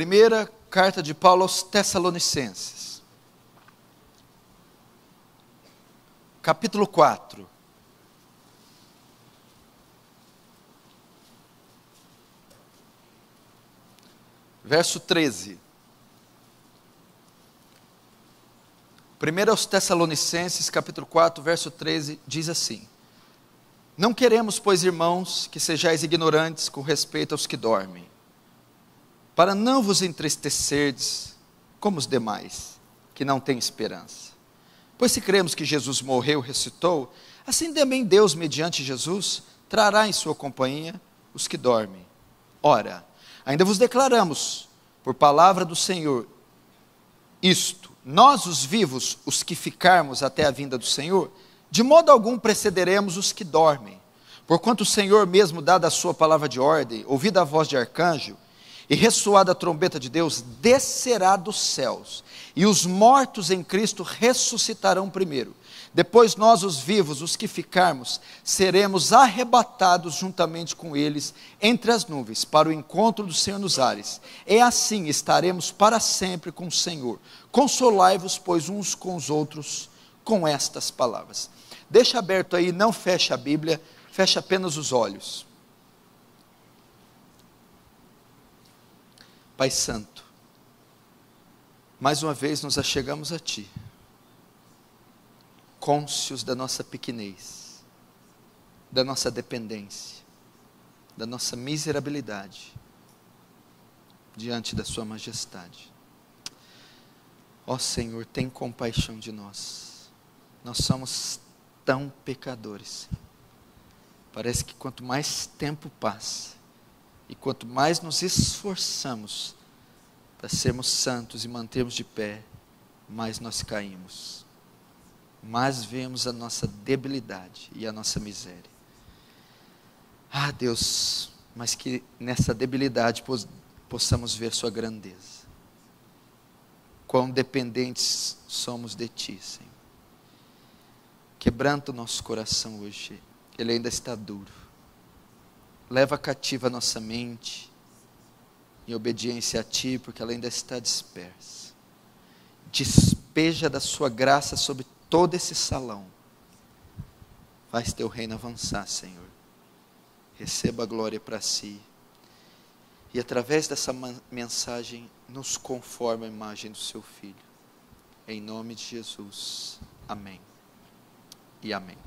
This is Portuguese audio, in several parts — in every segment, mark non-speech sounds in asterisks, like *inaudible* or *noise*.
Primeira carta de Paulo aos Tessalonicenses. Capítulo 4. Verso 13. Primeiro aos Tessalonicenses, capítulo 4, verso 13, diz assim: Não queremos, pois, irmãos, que sejais ignorantes com respeito aos que dormem para não vos entristecerdes como os demais, que não têm esperança. Pois se cremos que Jesus morreu, ressuscitou, assim também Deus, mediante Jesus, trará em sua companhia os que dormem. Ora, ainda vos declaramos, por palavra do Senhor, isto: nós, os vivos, os que ficarmos até a vinda do Senhor, de modo algum precederemos os que dormem. Porquanto o Senhor mesmo, dada a sua palavra de ordem, ouvida a voz de arcanjo, e ressoada a trombeta de Deus, descerá dos céus, e os mortos em Cristo ressuscitarão primeiro. Depois nós, os vivos, os que ficarmos, seremos arrebatados juntamente com eles entre as nuvens, para o encontro do Senhor nos ares. É assim estaremos para sempre com o Senhor. Consolai-vos, pois, uns com os outros com estas palavras. Deixa aberto aí, não fecha a Bíblia, fecha apenas os olhos. Pai Santo, mais uma vez nos achegamos a Ti, cônscios da nossa pequenez, da nossa dependência, da nossa miserabilidade diante da Sua majestade. Ó Senhor, tem compaixão de nós. Nós somos tão pecadores. Parece que quanto mais tempo passa, e quanto mais nos esforçamos para sermos santos e mantermos de pé, mais nós caímos. Mais vemos a nossa debilidade e a nossa miséria. Ah, Deus, mas que nessa debilidade possamos ver Sua grandeza. Quão dependentes somos de Ti, Senhor. Quebranta o nosso coração hoje, ele ainda está duro leva cativa a nossa mente em obediência a Ti, porque ela ainda está dispersa. Despeja da Sua graça sobre todo esse salão. Faz Teu reino avançar, Senhor. Receba a glória para si. E através dessa mensagem, nos conforme a imagem do Seu Filho. Em nome de Jesus. Amém. E amém.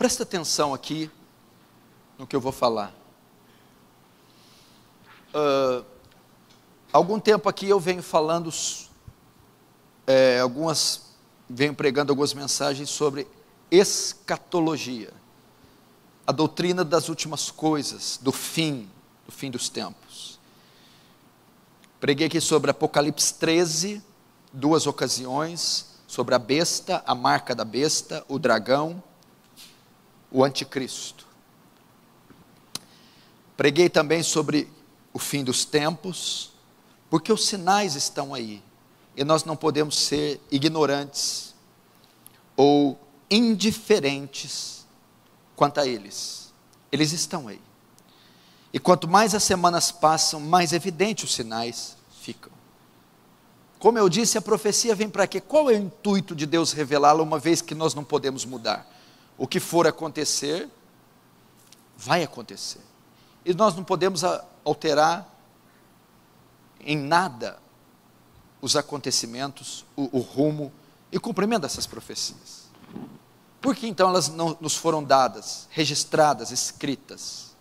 Presta atenção aqui no que eu vou falar. Uh, algum tempo aqui eu venho falando é, algumas, venho pregando algumas mensagens sobre escatologia, a doutrina das últimas coisas, do fim, do fim dos tempos. Preguei aqui sobre Apocalipse 13, duas ocasiões, sobre a besta, a marca da besta, o dragão o anticristo. Preguei também sobre o fim dos tempos, porque os sinais estão aí e nós não podemos ser ignorantes ou indiferentes quanto a eles. Eles estão aí. E quanto mais as semanas passam, mais evidentes os sinais ficam. Como eu disse, a profecia vem para quê? Qual é o intuito de Deus revelá-la, uma vez que nós não podemos mudar? o que for acontecer, vai acontecer. E nós não podemos alterar em nada os acontecimentos, o, o rumo e o cumprimento dessas profecias. Por que então elas não nos foram dadas, registradas, escritas?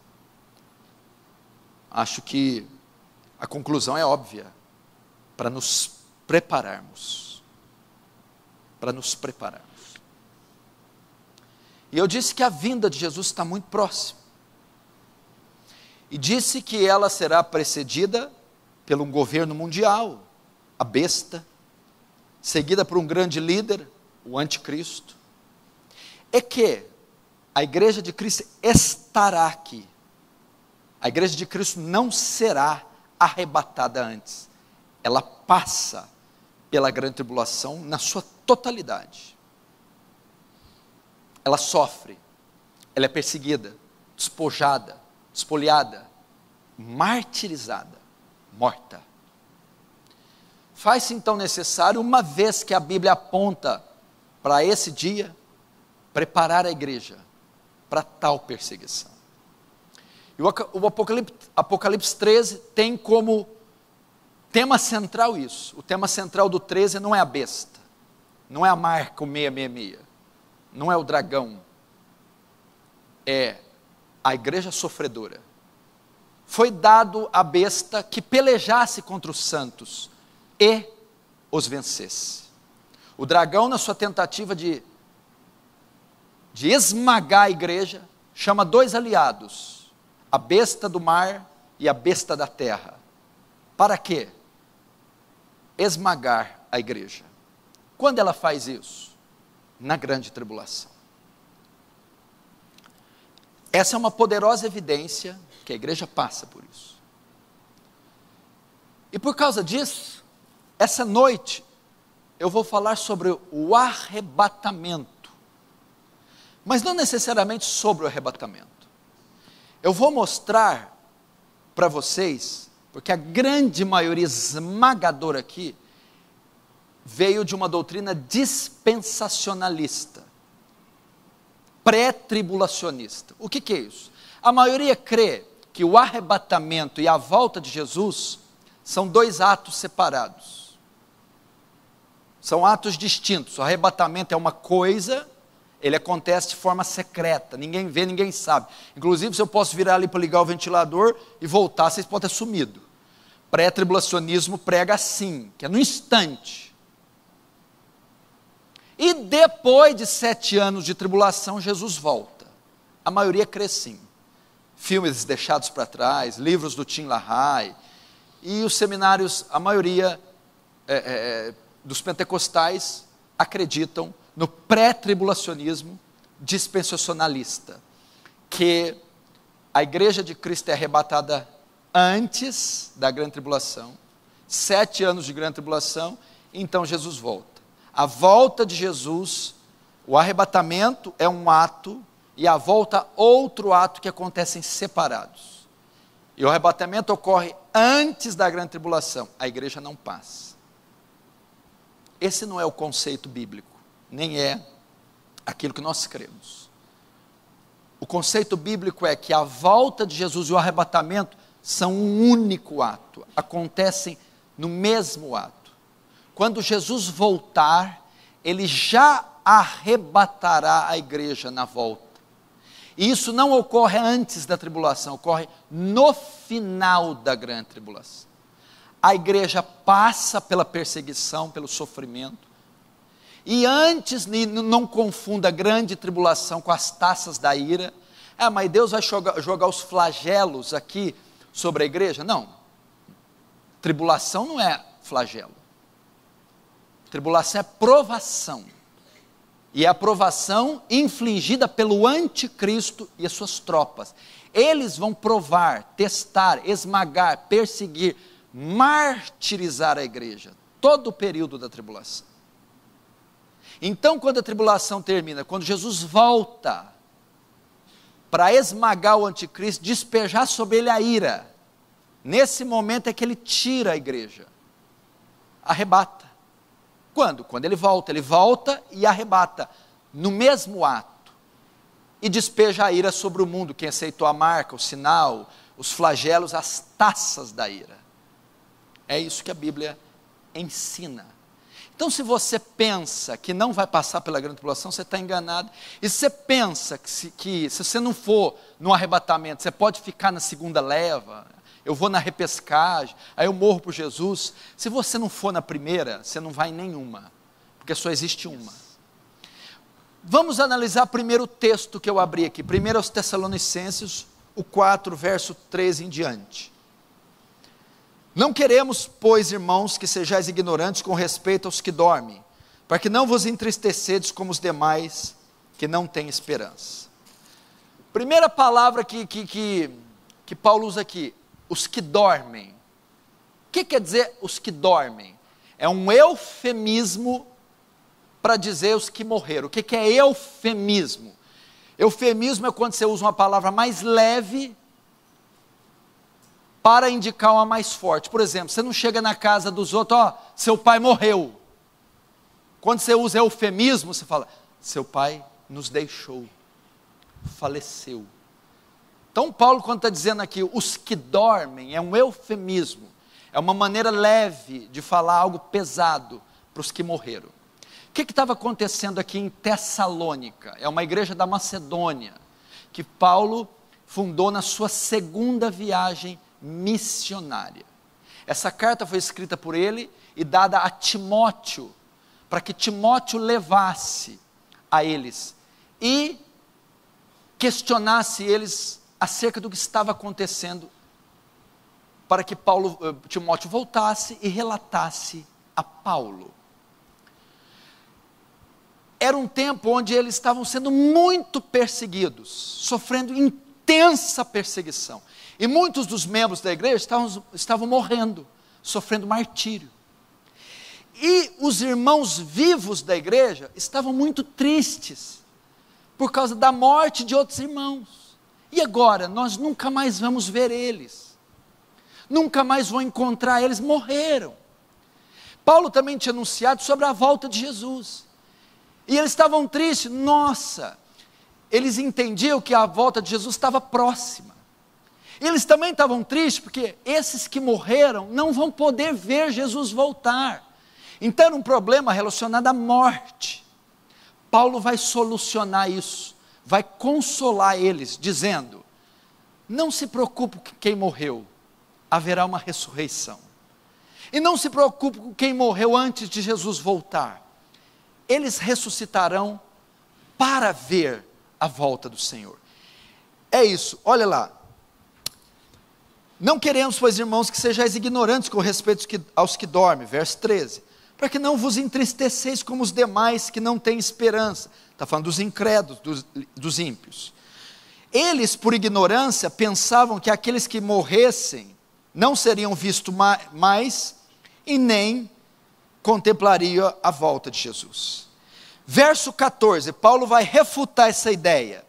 Acho que a conclusão é óbvia, para nos prepararmos. Para nos preparar. E eu disse que a vinda de Jesus está muito próxima. E disse que ela será precedida pelo um governo mundial, a besta, seguida por um grande líder, o anticristo. É que a igreja de Cristo estará aqui. A igreja de Cristo não será arrebatada antes. Ela passa pela grande tribulação na sua totalidade ela sofre, ela é perseguida, despojada, despoliada, martirizada, morta. Faz-se então necessário, uma vez que a Bíblia aponta para esse dia, preparar a igreja para tal perseguição. E o Apocalipse, Apocalipse 13 tem como tema central isso. O tema central do 13 não é a besta, não é a marca o 666 não é o dragão, é a igreja sofredora. Foi dado à besta que pelejasse contra os santos e os vencesse. O dragão, na sua tentativa de, de esmagar a igreja, chama dois aliados, a besta do mar e a besta da terra. Para quê? Esmagar a igreja. Quando ela faz isso? na grande tribulação. Essa é uma poderosa evidência que a igreja passa por isso. E por causa disso, essa noite eu vou falar sobre o arrebatamento. Mas não necessariamente sobre o arrebatamento. Eu vou mostrar para vocês, porque a grande maioria esmagadora aqui veio de uma doutrina dispensacionalista, pré-tribulacionista. O que, que é isso? A maioria crê que o arrebatamento e a volta de Jesus são dois atos separados. São atos distintos. O arrebatamento é uma coisa, ele acontece de forma secreta, ninguém vê, ninguém sabe. Inclusive, se eu posso virar ali para ligar o ventilador e voltar, vocês podem ter sumido. Pré-tribulacionismo prega assim, que é no instante. E depois de sete anos de tribulação, Jesus volta. A maioria sim. Filmes deixados para trás, livros do Tim LaHaye, e os seminários, a maioria é, é, é, dos pentecostais acreditam no pré-tribulacionismo dispensacionalista, que a igreja de Cristo é arrebatada antes da grande tribulação, sete anos de grande tribulação, então Jesus volta. A volta de Jesus, o arrebatamento é um ato e a volta outro ato que acontecem separados. E o arrebatamento ocorre antes da grande tribulação. A igreja não passa. Esse não é o conceito bíblico, nem é aquilo que nós cremos. O conceito bíblico é que a volta de Jesus e o arrebatamento são um único ato, acontecem no mesmo ato quando Jesus voltar, ele já arrebatará a igreja na volta. E isso não ocorre antes da tribulação, ocorre no final da grande tribulação. A igreja passa pela perseguição, pelo sofrimento. E antes, não confunda a grande tribulação com as taças da ira. Ah, mas Deus vai jogar, jogar os flagelos aqui sobre a igreja? Não. Tribulação não é flagelo. Tribulação é provação. E é a provação infligida pelo anticristo e as suas tropas. Eles vão provar, testar, esmagar, perseguir, martirizar a igreja. Todo o período da tribulação. Então, quando a tribulação termina, quando Jesus volta para esmagar o anticristo, despejar sobre ele a ira, nesse momento é que ele tira a igreja, arrebata. Quando? Quando ele volta. Ele volta e arrebata, no mesmo ato, e despeja a ira sobre o mundo, quem aceitou a marca, o sinal, os flagelos, as taças da ira. É isso que a Bíblia ensina. Então, se você pensa que não vai passar pela grande tribulação, você está enganado. E se você pensa que se, que se você não for no arrebatamento, você pode ficar na segunda leva, eu vou na repescagem, aí eu morro por Jesus. Se você não for na primeira, você não vai em nenhuma, porque só existe uma. Vamos analisar primeiro o texto que eu abri aqui, primeiro aos Tessalonicenses, o 4, verso 13 em diante. Não queremos, pois, irmãos, que sejais ignorantes com respeito aos que dormem, para que não vos entristecedes como os demais que não têm esperança. Primeira palavra que, que, que, que Paulo usa aqui, os que dormem. O que quer dizer os que dormem? É um eufemismo para dizer os que morreram. O que, é eufemismo? Eufemismo é quando você usa uma palavra mais leve para indicar uma mais forte. Por exemplo, você não chega na casa dos outros, ó, seu pai morreu. Quando você usa eufemismo, você fala, seu pai nos deixou, faleceu. Então, Paulo, quando está dizendo aqui, os que dormem, é um eufemismo, é uma maneira leve de falar algo pesado para os que morreram. O que estava acontecendo aqui em Tessalônica? É uma igreja da Macedônia, que Paulo fundou na sua segunda viagem missionária. Essa carta foi escrita por ele e dada a Timóteo, para que Timóteo levasse a eles e questionasse eles acerca do que estava acontecendo para que Paulo, eh, Timóteo voltasse e relatasse a Paulo. Era um tempo onde eles estavam sendo muito perseguidos, sofrendo intensa perseguição. E muitos dos membros da igreja estavam, estavam morrendo, sofrendo martírio. E os irmãos vivos da igreja estavam muito tristes por causa da morte de outros irmãos. E agora nós nunca mais vamos ver eles, nunca mais vão encontrar eles, morreram. Paulo também tinha anunciado sobre a volta de Jesus, e eles estavam tristes, nossa, eles entendiam que a volta de Jesus estava próxima. Eles também estavam tristes porque esses que morreram não vão poder ver Jesus voltar. Então, era um problema relacionado à morte. Paulo vai solucionar isso vai consolar eles, dizendo: Não se preocupe com quem morreu, haverá uma ressurreição. E não se preocupe com quem morreu antes de Jesus voltar. Eles ressuscitarão para ver a volta do Senhor. É isso, olha lá. Não queremos, pois, irmãos, que sejais ignorantes com respeito aos que dormem, verso 13, para que não vos entristeceis como os demais que não têm esperança. Está falando dos incrédulos, dos, dos ímpios. Eles, por ignorância, pensavam que aqueles que morressem não seriam vistos mais e nem contemplariam a volta de Jesus. Verso 14, Paulo vai refutar essa ideia.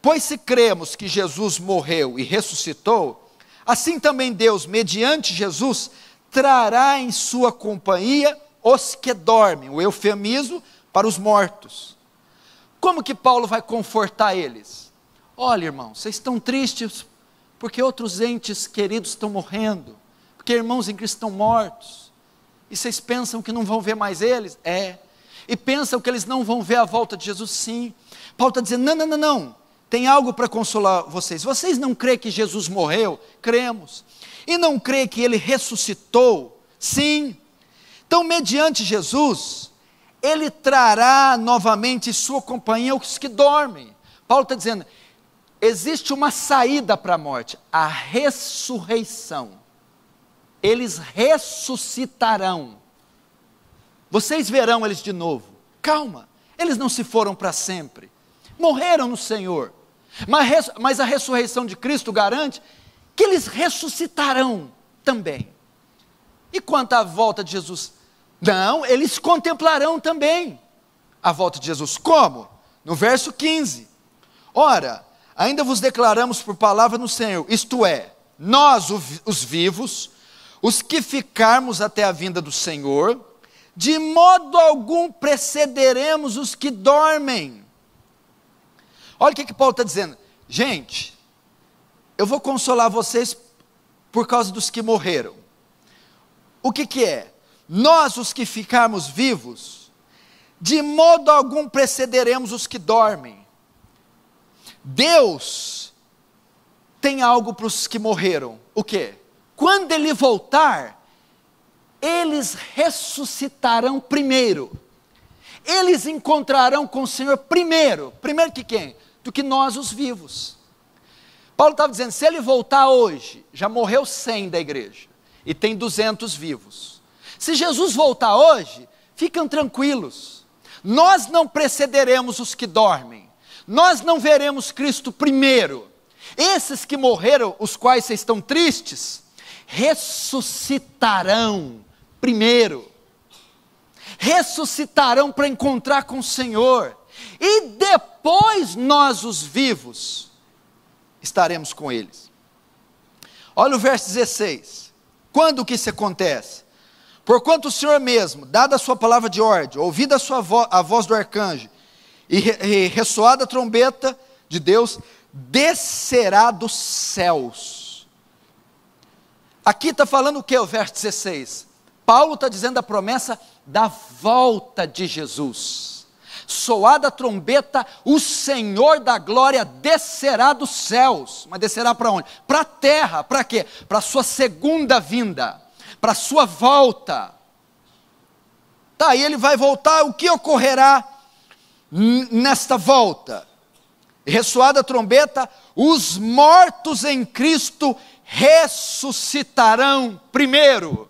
Pois se cremos que Jesus morreu e ressuscitou, assim também Deus, mediante Jesus, trará em sua companhia os que dormem, o eufemismo para os mortos. Como que Paulo vai confortar eles? Olha, irmão, vocês estão tristes porque outros entes queridos estão morrendo, porque irmãos em Cristo estão mortos, e vocês pensam que não vão ver mais eles? É. E pensam que eles não vão ver a volta de Jesus? Sim. Paulo está dizendo: não, não, não, não. Tem algo para consolar vocês. Vocês não creem que Jesus morreu? Cremos. E não creem que ele ressuscitou? Sim. Então, mediante Jesus, ele trará novamente sua companhia aos que dormem. Paulo está dizendo: existe uma saída para a morte, a ressurreição. Eles ressuscitarão. Vocês verão eles de novo. Calma, eles não se foram para sempre. Morreram no Senhor. Mas, mas a ressurreição de Cristo garante que eles ressuscitarão também. E quanto à volta de Jesus? Não, eles contemplarão também a volta de Jesus. Como? No verso 15. Ora, ainda vos declaramos por palavra no Senhor, isto é, nós, os vivos, os que ficarmos até a vinda do Senhor, de modo algum precederemos os que dormem. Olha o que, que Paulo está dizendo. Gente, eu vou consolar vocês por causa dos que morreram. O que, que é? nós os que ficarmos vivos, de modo algum precederemos os que dormem. Deus tem algo para os que morreram. O quê? Quando ele voltar, eles ressuscitarão primeiro. Eles encontrarão com o Senhor primeiro. Primeiro que quem? Do que nós os vivos. Paulo estava dizendo: se ele voltar hoje, já morreu 100 da igreja e tem 200 vivos se Jesus voltar hoje, fiquem tranquilos. Nós não precederemos os que dormem. Nós não veremos Cristo primeiro. Esses que morreram, os quais vocês estão tristes, ressuscitarão primeiro. Ressuscitarão para encontrar com o Senhor. E depois nós, os vivos, estaremos com eles. Olha o verso 16. Quando que isso acontece? Porquanto o Senhor mesmo, dada a sua palavra de ordem, ouvida a, sua vo a voz do arcanjo, e, re e ressoada a trombeta de Deus, descerá dos céus. Aqui está falando o que, o verso 16? Paulo está dizendo a promessa da volta de Jesus. Soada a trombeta, o Senhor da glória descerá dos céus. Mas descerá para onde? Para a terra. Para quê? Para a sua segunda vinda para a sua volta. Tá, e ele vai voltar, o que ocorrerá nesta volta? Ressoada a trombeta, os mortos em Cristo ressuscitarão primeiro.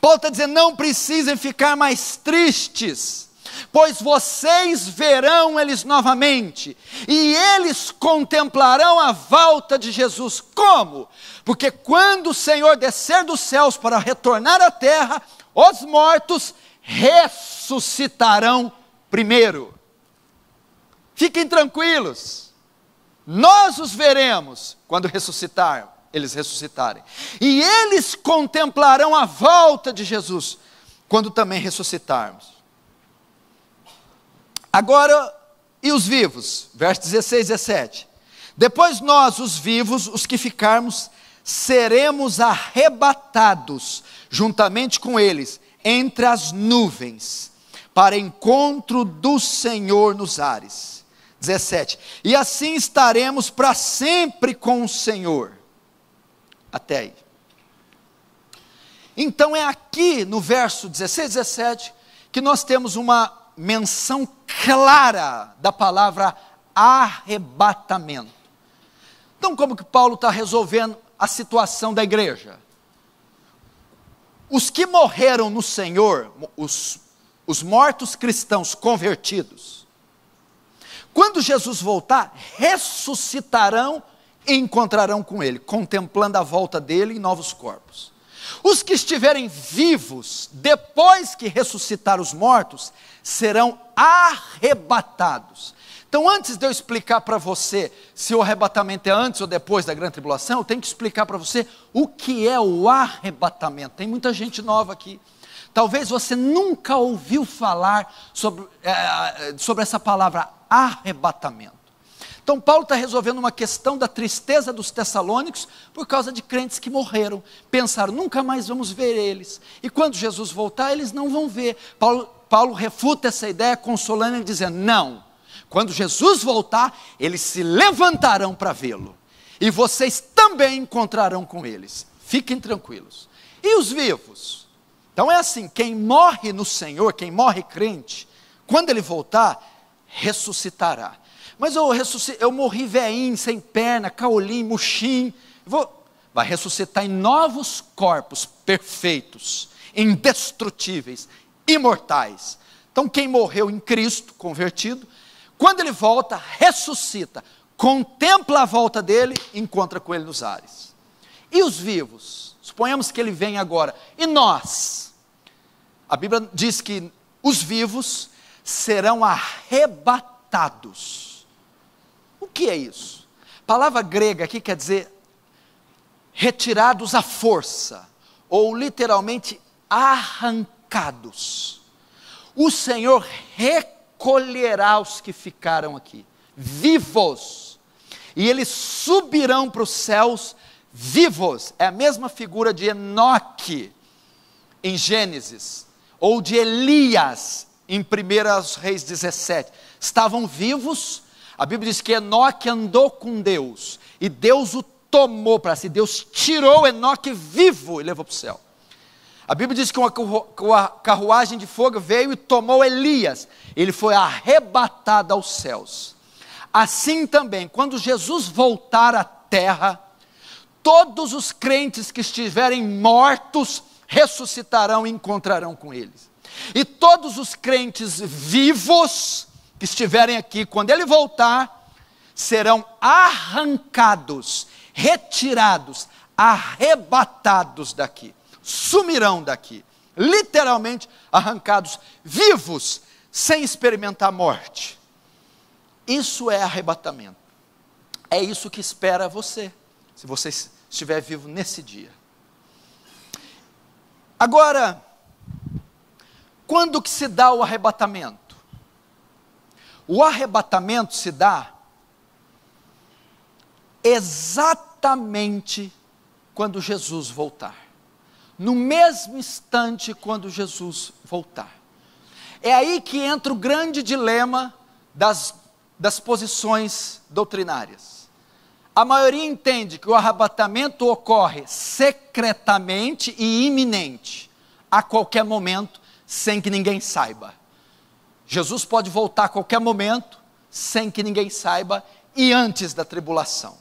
Paulo está dizendo: não precisem ficar mais tristes, pois vocês verão eles novamente, e eles contemplarão a volta de Jesus. Como? Porque quando o Senhor descer dos céus para retornar à terra, os mortos ressuscitarão primeiro. Fiquem tranquilos, nós os veremos quando ressuscitarmos eles ressuscitarem. E eles contemplarão a volta de Jesus quando também ressuscitarmos. Agora, e os vivos? Verso 16, 17. Depois nós, os vivos, os que ficarmos, seremos arrebatados juntamente com eles entre as nuvens, para encontro do Senhor nos ares. 17. E assim estaremos para sempre com o Senhor. Até aí. Então é aqui no verso 16, 17 que nós temos uma menção clara da palavra arrebatamento. Então, como que Paulo está resolvendo a situação da igreja? Os que morreram no Senhor, os, os mortos cristãos convertidos, quando Jesus voltar, ressuscitarão e encontrarão com Ele, contemplando a volta dele em novos corpos. Os que estiverem vivos depois que ressuscitar os mortos serão arrebatados. Então, antes de eu explicar para você se o arrebatamento é antes ou depois da grande tribulação, eu tenho que explicar para você o que é o arrebatamento. Tem muita gente nova aqui. Talvez você nunca ouviu falar sobre, é, sobre essa palavra arrebatamento. Então, Paulo está resolvendo uma questão da tristeza dos Tessalônicos por causa de crentes que morreram. Pensaram, nunca mais vamos ver eles. E quando Jesus voltar, eles não vão ver. Paulo, Paulo refuta essa ideia, consolando e dizendo: não. Quando Jesus voltar, eles se levantarão para vê-lo. E vocês também encontrarão com eles. Fiquem tranquilos. E os vivos? Então é assim: quem morre no Senhor, quem morre crente, quando ele voltar, ressuscitará. Mas eu, eu morri veinho, sem perna, caolim, murchim. Vou... Vai ressuscitar em novos corpos perfeitos, indestrutíveis, imortais. Então, quem morreu em Cristo, convertido, quando ele volta, ressuscita, contempla a volta dele, encontra com ele nos ares. E os vivos? Suponhamos que ele vem agora. E nós? A Bíblia diz que os vivos serão arrebatados que é isso? Palavra grega aqui quer dizer retirados à força, ou literalmente arrancados. O Senhor recolherá os que ficaram aqui, vivos, e eles subirão para os céus vivos. É a mesma figura de Enoque em Gênesis, ou de Elias em 1 Reis 17. Estavam vivos, a Bíblia diz que Enoque andou com Deus e Deus o tomou para si. Deus tirou Enoque vivo e levou para o céu. A Bíblia diz que uma carruagem de fogo veio e tomou Elias. Ele foi arrebatado aos céus. Assim também, quando Jesus voltar à terra, todos os crentes que estiverem mortos ressuscitarão e encontrarão com eles. E todos os crentes vivos estiverem aqui, quando ele voltar, serão arrancados, retirados, arrebatados daqui, sumirão daqui, literalmente arrancados vivos, sem experimentar morte. Isso é arrebatamento. É isso que espera você, se você estiver vivo nesse dia. Agora, quando que se dá o arrebatamento? O arrebatamento se dá exatamente quando Jesus voltar. No mesmo instante quando Jesus voltar. É aí que entra o grande dilema das, das posições doutrinárias. A maioria entende que o arrebatamento ocorre secretamente e iminente, a qualquer momento, sem que ninguém saiba. Jesus pode voltar a qualquer momento, sem que ninguém saiba, e antes da tribulação.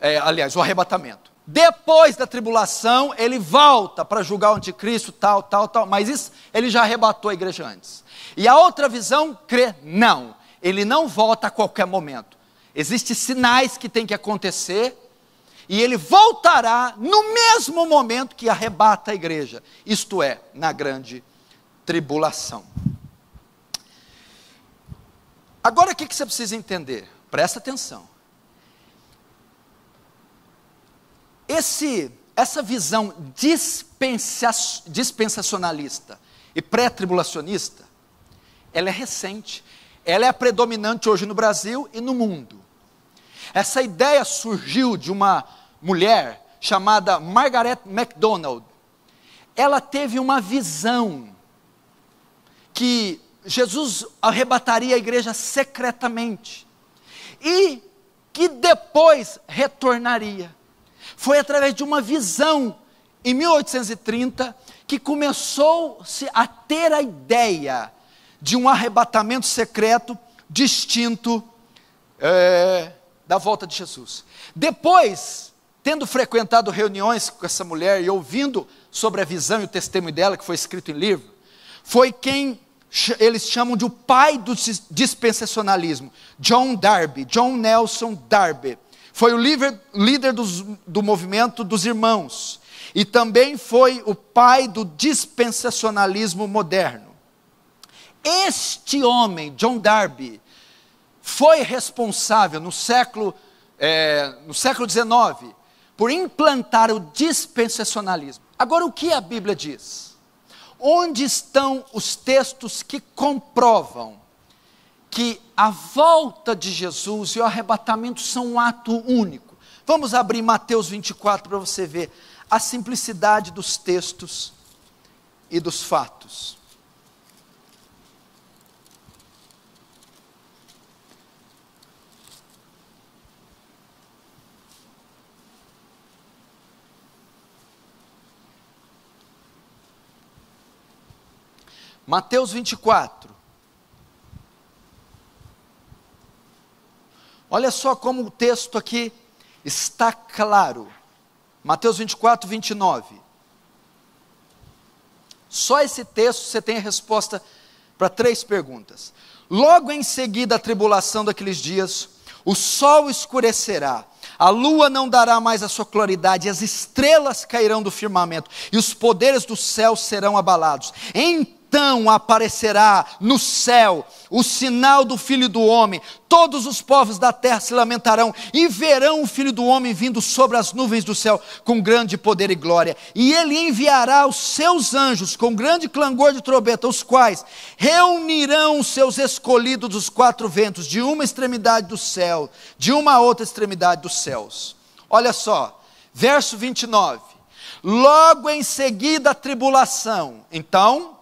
É, aliás, o arrebatamento. Depois da tribulação, ele volta para julgar o anticristo, tal, tal, tal. Mas isso, ele já arrebatou a igreja antes. E a outra visão crê, não. Ele não volta a qualquer momento. Existem sinais que tem que acontecer. E ele voltará no mesmo momento que arrebata a igreja. Isto é, na grande tribulação. Agora o que, você precisa entender? Presta atenção. Esse, essa visão dispensacionalista e pré-tribulacionista, ela é recente. Ela é a predominante hoje no Brasil e no mundo. Essa ideia surgiu de uma mulher chamada Margaret MacDonald. Ela teve uma visão que Jesus arrebataria a igreja secretamente e que depois retornaria. Foi através de uma visão em 1830 que começou-se a ter a ideia de um arrebatamento secreto distinto é, da volta de Jesus. Depois, tendo frequentado reuniões com essa mulher e ouvindo sobre a visão e o testemunho dela, que foi escrito em livro, foi quem eles chamam de o pai do dispensacionalismo, John Darby, John Nelson Darby. Foi o líder, líder dos, do movimento dos irmãos e também foi o pai do dispensacionalismo moderno. Este homem, John Darby, foi responsável no século, é, no século XIX por implantar o dispensacionalismo. Agora, o que a Bíblia diz? onde estão os textos que comprovam que a volta de Jesus e o arrebatamento são um ato único? Vamos abrir Mateus 24 para você ver a simplicidade dos textos e dos fatos. Mateus 24. Olha só como o texto aqui está claro. Mateus 24, 29. Só esse texto você tem a resposta para três perguntas. Logo em seguida a tribulação daqueles dias, o sol escurecerá, a lua não dará mais a sua claridade, as estrelas cairão do firmamento, e os poderes do céu serão abalados. Então, então aparecerá no céu o sinal do Filho do Homem. Todos os povos da terra se lamentarão e verão o Filho do Homem vindo sobre as nuvens do céu com grande poder e glória. E ele enviará os seus anjos com grande clangor de trombeta, os quais reunirão os seus escolhidos dos quatro ventos, de uma extremidade do céu, de uma outra extremidade dos céus. Olha só, verso 29. Logo em seguida a tribulação. Então,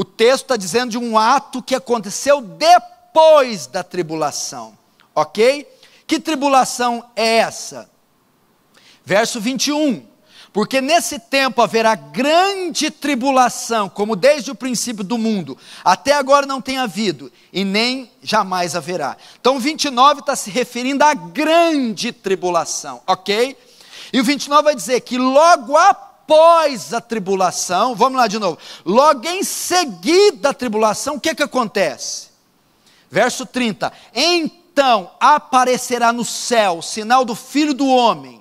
o texto está dizendo de um ato que aconteceu depois da tribulação, ok? Que tribulação é essa? Verso 21. Porque nesse tempo haverá grande tribulação, como desde o princípio do mundo, até agora não tem havido, e nem jamais haverá. Então, 29 está se referindo à grande tribulação, ok? E o 29 vai dizer que logo após após a tribulação, vamos lá de novo, logo em seguida a tribulação, o que, que acontece? Verso 30: Então aparecerá no céu sinal do Filho do Homem,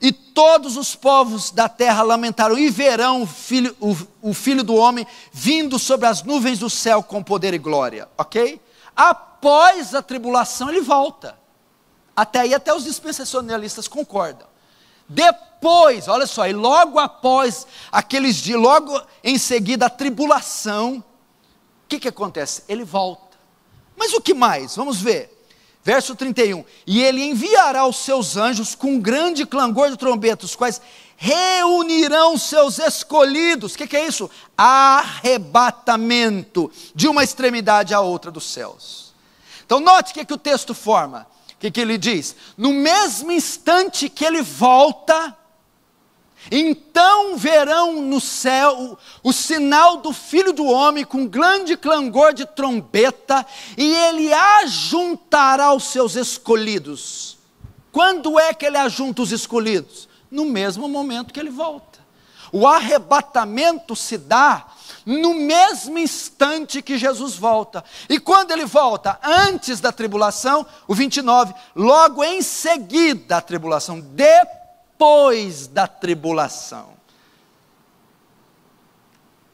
e todos os povos da terra lamentaram, e verão o filho, o, o filho do Homem vindo sobre as nuvens do céu com poder e glória, ok? Após a tribulação ele volta. Até aí, até os dispensacionalistas concordam. Depois depois, olha só, e logo após aqueles dias, logo em seguida a tribulação, o que, que acontece? Ele volta. Mas o que mais? Vamos ver. Verso 31: E ele enviará os seus anjos com um grande clangor de trombeta, os quais reunirão seus escolhidos. O que, que, é isso? Arrebatamento de uma extremidade à outra dos céus. Então, note o que, que o texto forma. O que, que ele diz? No mesmo instante que ele volta, então verão no céu o sinal do Filho do Homem com grande clangor de trombeta, e ele ajuntará os seus escolhidos. Quando é que ele ajunta os escolhidos? No mesmo momento que ele volta. O arrebatamento se dá no mesmo instante que Jesus volta. E quando ele volta? Antes da tribulação, o 29, logo em seguida a tribulação, depois depois da tribulação.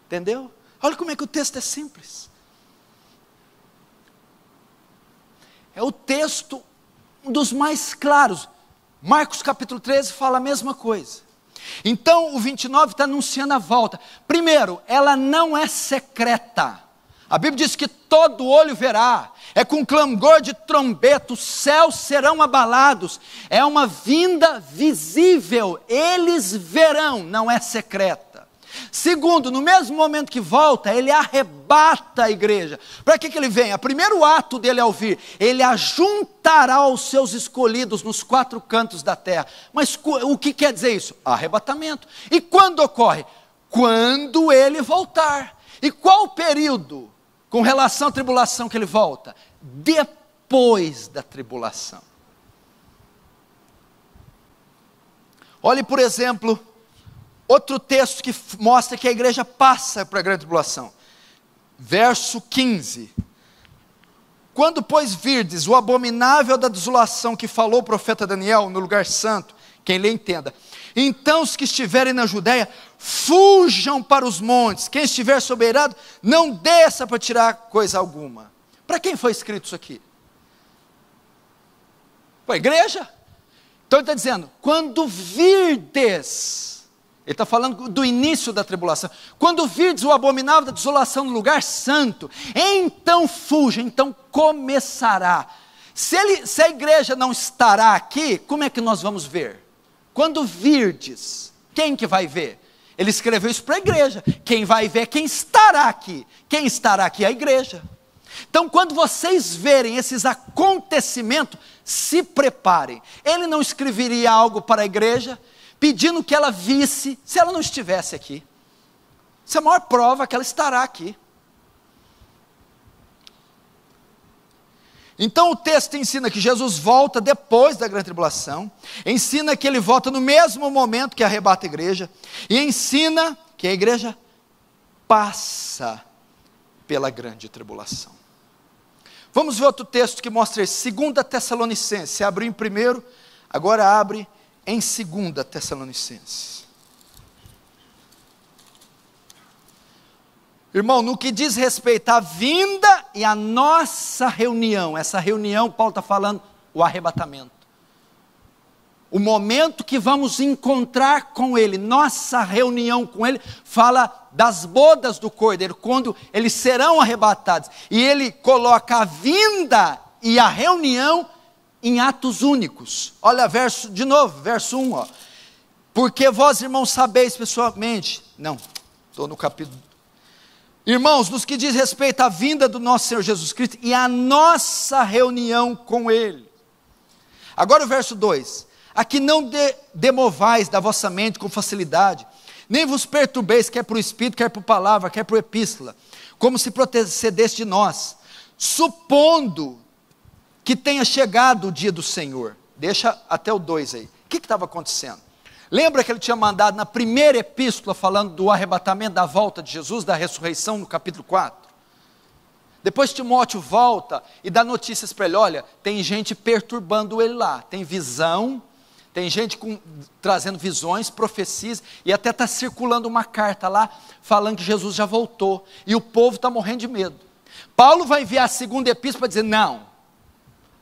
Entendeu? Olha como é que o texto é simples. É o texto um dos mais claros. Marcos capítulo 13 fala a mesma coisa. Então o 29 está anunciando a volta. Primeiro, ela não é secreta. A Bíblia diz que todo olho verá, é com clamor de trombeta, os céus serão abalados, é uma vinda visível, eles verão, não é secreta. Segundo, no mesmo momento que volta, ele arrebata a igreja. Para que, que ele vem? O primeiro ato dele ao vir, ele ajuntará os seus escolhidos nos quatro cantos da terra. Mas o que quer dizer isso? Arrebatamento. E quando ocorre? Quando ele voltar. E qual o período? com relação à tribulação que ele volta? Depois da tribulação. Olhe, por exemplo, outro texto que mostra que a igreja passa para a grande tribulação. Verso 15. Quando, pois, virdes o abominável da desolação que falou o profeta Daniel no lugar santo, quem lhe entenda. Então os que estiverem na Judéia, fujam para os montes. Quem estiver sob não desça para tirar coisa alguma. Para quem foi escrito isso aqui? Para a igreja? Então ele está dizendo: quando virdes, ele está falando do início da tribulação, quando virdes o abominável da desolação no lugar santo, então fuja, então começará. Se, ele, se a igreja não estará aqui, como é que nós vamos ver? Quando virdes, quem que vai ver? Ele escreveu isso para a igreja. Quem vai ver é quem estará aqui. Quem estará aqui é a igreja. Então, quando vocês verem esses acontecimentos, se preparem. Ele não escreveria algo para a igreja pedindo que ela visse se ela não estivesse aqui. Isso é a maior prova que ela estará aqui. Então o texto ensina que Jesus volta depois da grande tribulação, ensina que ele volta no mesmo momento que arrebata a igreja, e ensina que a igreja passa pela grande tribulação. Vamos ver outro texto que mostra isso. 2 Tessalonicenses, abriu em primeiro, agora abre em 2 Tessalonicenses. Irmão, no que diz respeito à vinda e à nossa reunião, essa reunião, Paulo está falando, o arrebatamento. O momento que vamos encontrar com Ele, nossa reunião com Ele, fala das bodas do cordeiro, quando eles serão arrebatados. E ele coloca a vinda e a reunião em atos únicos. Olha, verso, de novo, verso 1. Ó. Porque vós, irmãos, sabeis pessoalmente. Não, estou no capítulo Irmãos, nos que diz respeito à vinda do nosso Senhor Jesus Cristo e à nossa reunião com Ele. Agora o verso 2: A que não de, demovais da vossa mente com facilidade, nem vos perturbeis, quer por Espírito, quer por palavra, quer por epístola, como se procedesse de nós, supondo que tenha chegado o dia do Senhor. Deixa até o 2 aí. O que estava acontecendo? Lembra que ele tinha mandado na primeira epístola, falando do arrebatamento, da volta de Jesus, da ressurreição, no capítulo 4? Depois Timóteo volta e dá notícias para ele: olha, tem gente perturbando ele lá, tem visão, tem gente com, trazendo visões, profecias, e até está circulando uma carta lá falando que Jesus já voltou, e o povo está morrendo de medo. Paulo vai enviar a segunda epístola para dizer: não,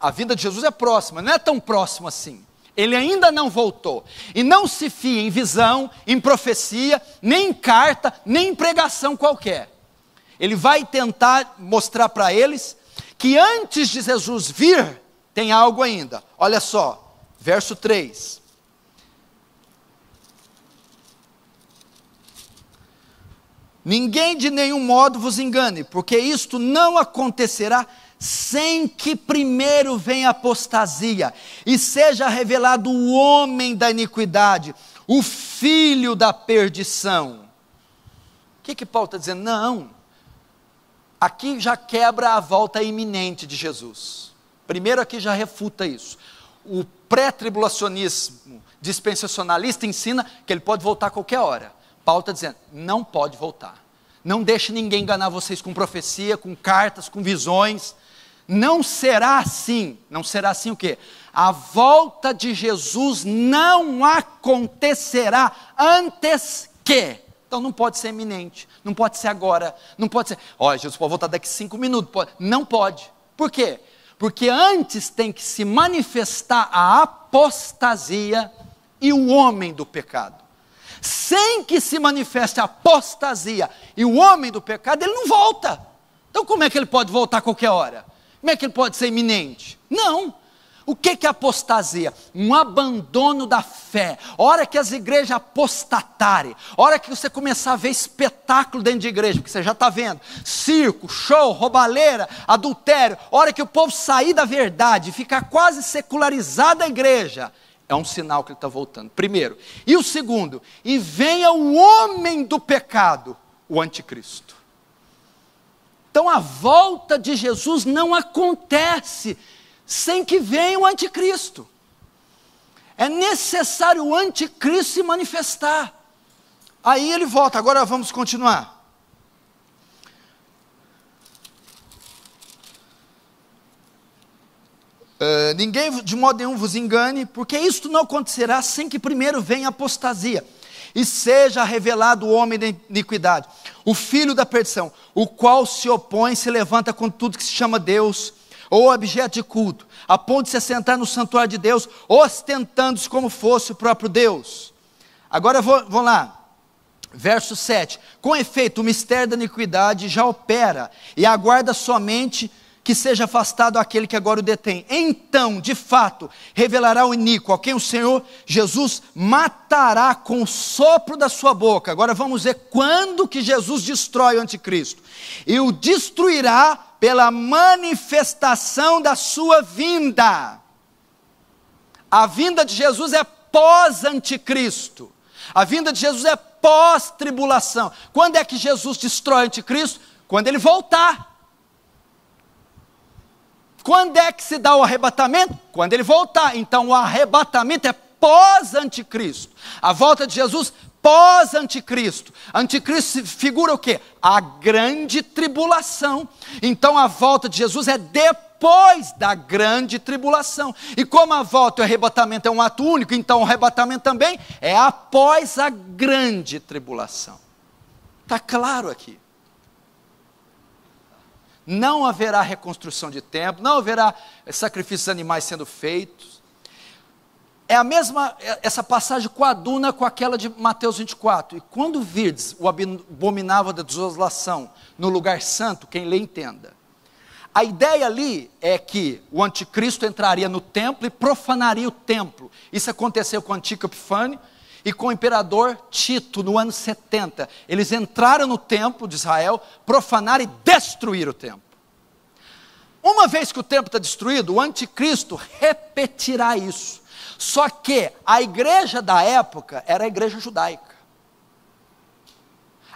a vinda de Jesus é próxima, não é tão próxima assim ele ainda não voltou. E não se fie em visão, em profecia, nem em carta, nem em pregação qualquer. Ele vai tentar mostrar para eles que antes de Jesus vir, tem algo ainda. Olha só, verso 3. Ninguém de nenhum modo vos engane, porque isto não acontecerá sem que primeiro venha apostasia e seja revelado o homem da iniquidade, o filho da perdição. O que, que Paulo está dizendo? Não. Aqui já quebra a volta iminente de Jesus. Primeiro, aqui já refuta isso. O pré-tribulacionismo dispensacionalista ensina que ele pode voltar a qualquer hora. Paulo está dizendo: não pode voltar. Não deixe ninguém enganar vocês com profecia, com cartas, com visões. Não será assim. Não será assim o quê? A volta de Jesus não acontecerá antes que. Então não pode ser iminente, não pode ser agora, não pode ser. Olha, Jesus pode voltar daqui cinco minutos. Pode. Não pode. Por quê? Porque antes tem que se manifestar a apostasia e o homem do pecado. Sem que se manifeste a apostasia e o homem do pecado, ele não volta. Então, como é que ele pode voltar a qualquer hora? Como é que ele pode ser iminente? Não. O que, é apostasia? Um abandono da fé. hora que as igrejas apostatarem, hora que você começar a ver espetáculo dentro de igreja, porque você já está vendo, circo, show, roubalheira, adultério, hora que o povo sair da verdade, ficar quase secularizada a igreja, é um sinal que ele está voltando. Primeiro. E o segundo, e venha o homem do pecado, o anticristo. Então a volta de Jesus não acontece sem que venha o anticristo. É necessário o anticristo se manifestar. Aí ele volta. Agora vamos continuar. Uh, ninguém de modo nenhum vos engane, porque isto não acontecerá sem que primeiro venha a apostasia e seja revelado o homem da iniquidade, o filho da perdição, o qual se opõe e se levanta com tudo que se chama Deus ou objeto de culto, a ponto de se assentar no santuário de Deus, ostentando-se como fosse o próprio Deus. Agora vamos lá. Verso 7: Com efeito, o mistério da iniquidade já opera e aguarda somente que seja afastado aquele que agora o detém. Então, de fato, revelará o iníquo, a quem o Senhor Jesus matará com o sopro da sua boca. Agora vamos ver quando que Jesus destrói o anticristo. E o destruirá pela manifestação da sua vinda. A vinda de Jesus é pós-anticristo. A vinda de Jesus é pós-tribulação. Quando é que Jesus destrói o anticristo? Quando ele voltar quando é que se dá o arrebatamento? Quando ele voltar. Então o arrebatamento é pós-anticristo. A volta de Jesus pós-anticristo. Anticristo figura o quê? A grande tribulação. Então a volta de Jesus é depois da grande tribulação. E como a volta e o arrebatamento é um ato único, então o arrebatamento também é após a grande tribulação. Está claro aqui não haverá reconstrução de templo, não haverá eh, sacrifícios de animais sendo feitos. É a mesma, eh, essa passagem coaduna com aquela de Mateus 24. E quando virdes o abominável da desolação no lugar santo, quem lê entenda. A ideia ali é que o anticristo entraria no templo e profanaria o templo. Isso aconteceu com Antíoco Epifânio, e com o imperador Tito, no ano 70. Eles entraram no templo de Israel, profanaram e destruíram o templo. Uma vez que o templo está destruído, o anticristo repetirá isso. Só que a igreja da época era a igreja judaica.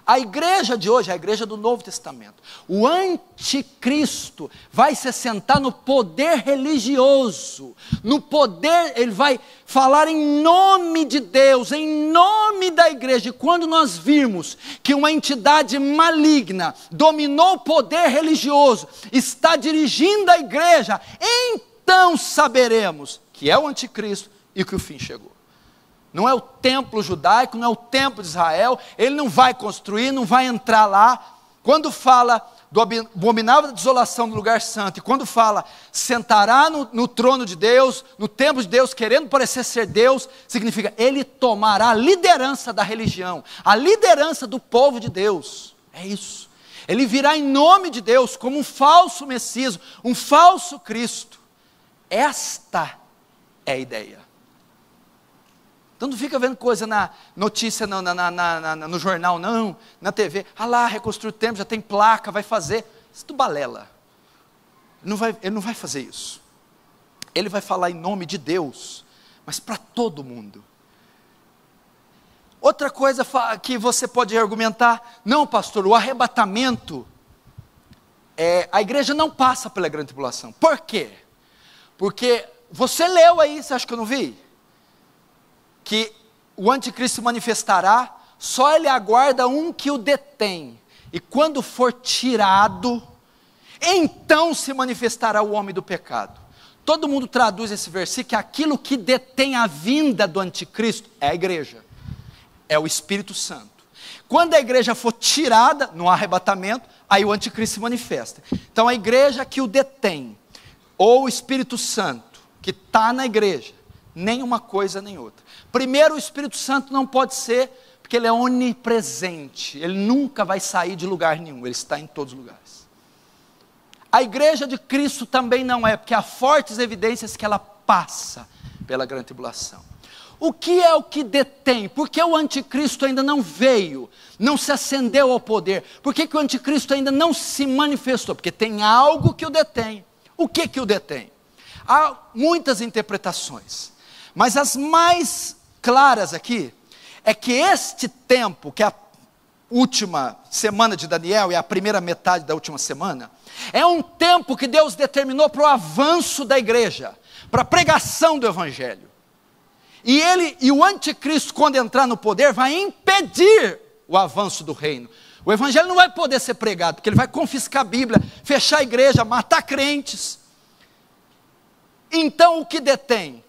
A igreja de hoje, a igreja do Novo Testamento, o anticristo vai se sentar no poder religioso, no poder, ele vai falar em nome de Deus, em nome da igreja. E quando nós virmos que uma entidade maligna dominou o poder religioso, está dirigindo a igreja, então saberemos que é o anticristo e que o fim chegou não é o templo judaico, não é o templo de Israel, ele não vai construir, não vai entrar lá. Quando fala do abominável da desolação do lugar santo, e quando fala sentará no, no trono de Deus, no templo de Deus, querendo parecer ser Deus, significa ele tomará a liderança da religião, a liderança do povo de Deus. É isso. Ele virá em nome de Deus como um falso Messias, um falso Cristo. Esta é a ideia. Então não fica vendo coisa na notícia, não, na, na, na, no jornal, não, na TV. Ah lá, reconstruir o templo, já tem placa, vai fazer. Isso tu balela. Ele não vai, ele não vai fazer isso. Ele vai falar em nome de Deus, mas para todo mundo. Outra coisa que você pode argumentar, não, pastor, o arrebatamento, é, a igreja não passa pela grande tribulação. Por quê? Porque você leu aí, você acha que eu não vi? que o anticristo manifestará, só ele aguarda um que o detém. E quando for tirado, então se manifestará o homem do pecado. Todo mundo traduz esse versículo que aquilo que detém a vinda do anticristo é a igreja, é o Espírito Santo. Quando a igreja for tirada no arrebatamento, aí o anticristo se manifesta. Então a igreja que o detém, ou o Espírito Santo, que está na igreja, nem uma coisa nem outra. Primeiro, o Espírito Santo não pode ser, porque ele é onipresente, ele nunca vai sair de lugar nenhum, ele está em todos os lugares. A igreja de Cristo também não é, porque há fortes evidências que ela passa pela grande tribulação. O que é o que detém? Por que o anticristo ainda não veio, não se acendeu ao poder? Por que, que o anticristo ainda não se manifestou? Porque tem algo que o detém. O que que o detém? Há muitas interpretações. Mas as mais claras aqui é que este tempo, que é a última semana de Daniel e a primeira metade da última semana, é um tempo que Deus determinou para o avanço da igreja, para a pregação do evangelho. E ele e o anticristo, quando entrar no poder, vai impedir o avanço do reino. O evangelho não vai poder ser pregado, porque ele vai confiscar a Bíblia, fechar a igreja, matar crentes. Então o que detém?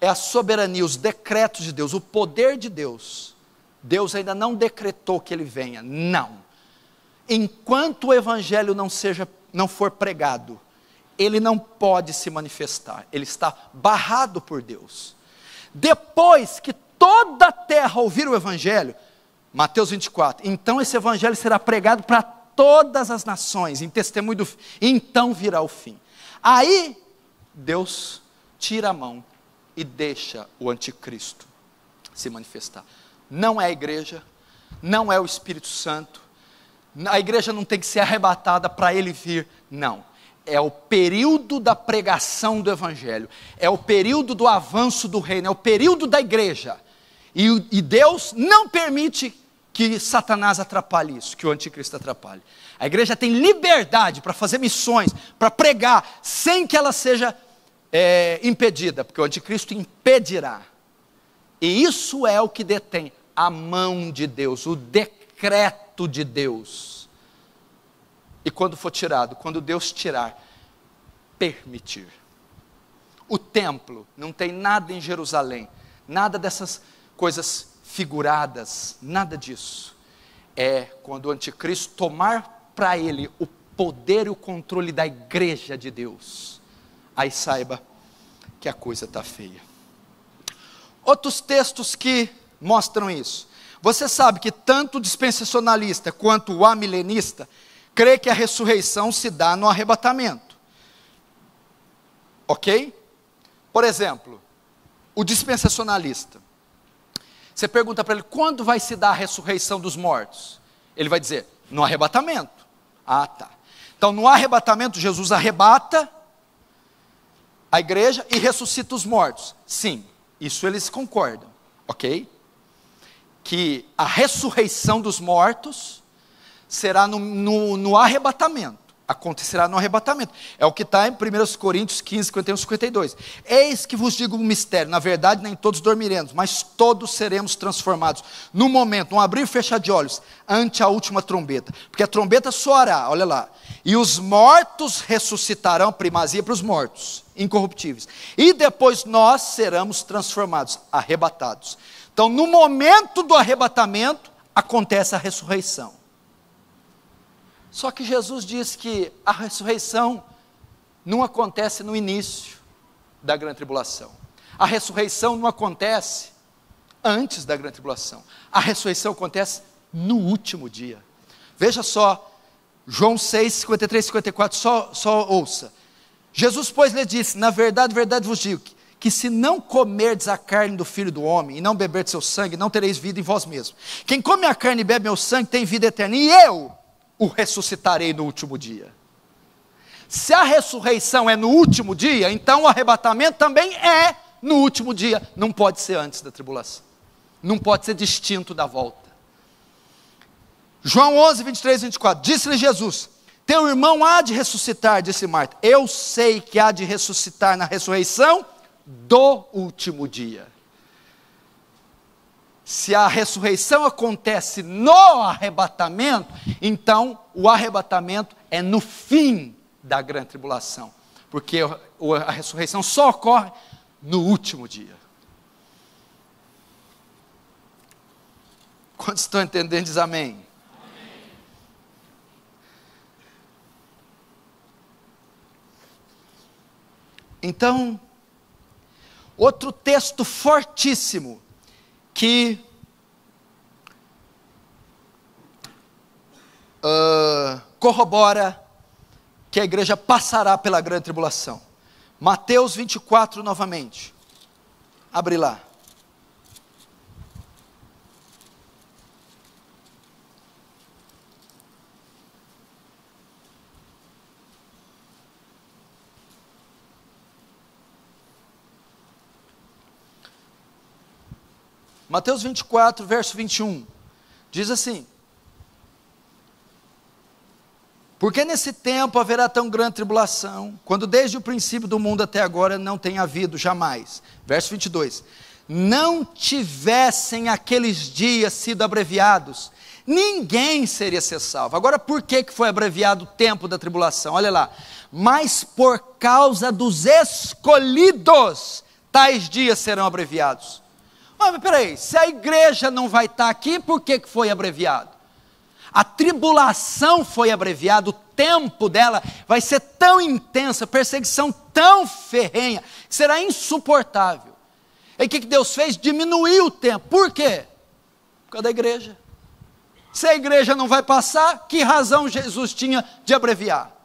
é a soberania, os decretos de Deus, o poder de Deus. Deus ainda não decretou que ele venha, não. Enquanto o evangelho não seja não for pregado, ele não pode se manifestar. Ele está barrado por Deus. Depois que toda a terra ouvir o evangelho, Mateus 24, então esse evangelho será pregado para todas as nações em testemunho do então virá o fim. Aí Deus tira a mão e deixa o anticristo se manifestar. Não é a igreja, não é o Espírito Santo, a igreja não tem que ser arrebatada para ele vir, não. É o período da pregação do Evangelho, é o período do avanço do reino, é o período da igreja. E, e Deus não permite que Satanás atrapalhe isso, que o anticristo atrapalhe. A igreja tem liberdade para fazer missões, para pregar, sem que ela seja é, impedida, porque o anticristo impedirá. E isso é o que detém a mão de Deus, o decreto de Deus. E quando for tirado, quando Deus tirar, permitir. O templo não tem nada em Jerusalém, nada dessas coisas figuradas, nada disso. É quando o anticristo tomar para ele o poder e o controle da igreja de Deus aí saiba que a coisa está feia. Outros textos que mostram isso. Você sabe que tanto o dispensacionalista quanto o amilenista crê que a ressurreição se dá no arrebatamento. Ok? Por exemplo, o dispensacionalista. Você pergunta para ele quando vai se dar a ressurreição dos mortos? Ele vai dizer: no arrebatamento. Ah, tá. Então, no arrebatamento, Jesus arrebata a igreja e ressuscita os mortos. Sim, isso eles concordam, ok? Que a ressurreição dos mortos será no, no, no arrebatamento acontecerá no arrebatamento. É o que está em 1 Coríntios 15, 51, 52. Eis que vos digo um mistério: na verdade, nem todos dormiremos, mas todos seremos transformados. No momento, um abrir e fechar de olhos, ante a última trombeta. Porque a trombeta soará, olha lá. E os mortos ressuscitarão, primazia para os mortos, incorruptíveis. E depois nós seremos transformados, arrebatados. Então, no momento do arrebatamento, acontece a ressurreição. Só que Jesus diz que a ressurreição não acontece no início da grande tribulação. A ressurreição não acontece antes da grande tribulação. A ressurreição acontece no último dia. Veja só, João 6, 53, 54, só, só ouça. Jesus, pois, lhe disse: Na verdade, verdade vos digo, que, que se não comerdes a carne do filho do homem e não beberdes seu sangue, não tereis vida em vós mesmos. Quem come a carne e bebe meu sangue tem vida eterna, e eu o ressuscitarei no último dia. Se a ressurreição é no último dia, então o arrebatamento também é no último dia. Não pode ser antes da tribulação. Não pode ser distinto da volta. João 11, 23 24. Disse-lhe Jesus: Teu irmão há de ressuscitar, disse Marta. Eu sei que há de ressuscitar na ressurreição do último dia se a ressurreição acontece no arrebatamento, então o arrebatamento é no fim da grande tribulação, porque a ressurreição só ocorre no último dia. Quantos estão entendendo, diz amém. Então, outro texto fortíssimo que uh, corrobora que a igreja passará pela grande tribulação. Mateus 24, novamente. Abre lá. Mateus 24, verso 21, diz assim: Porque nesse tempo haverá tão grande tribulação, quando desde o princípio do mundo até agora não tem havido jamais. Verso 22: Não tivessem aqueles dias sido abreviados, ninguém seria ser salvo. Agora, por que, que foi abreviado o tempo da tribulação? Olha lá. Mas por causa dos escolhidos, tais dias serão abreviados mas peraí, se a igreja não vai estar aqui, por que, que foi abreviado? A tribulação foi abreviada, o tempo dela vai ser tão intensa, perseguição tão ferrenha, que será insuportável. E o que, que Deus fez? Diminuiu o tempo. Por quê? Por causa da igreja. Se a igreja não vai passar, que razão Jesus tinha de abreviar?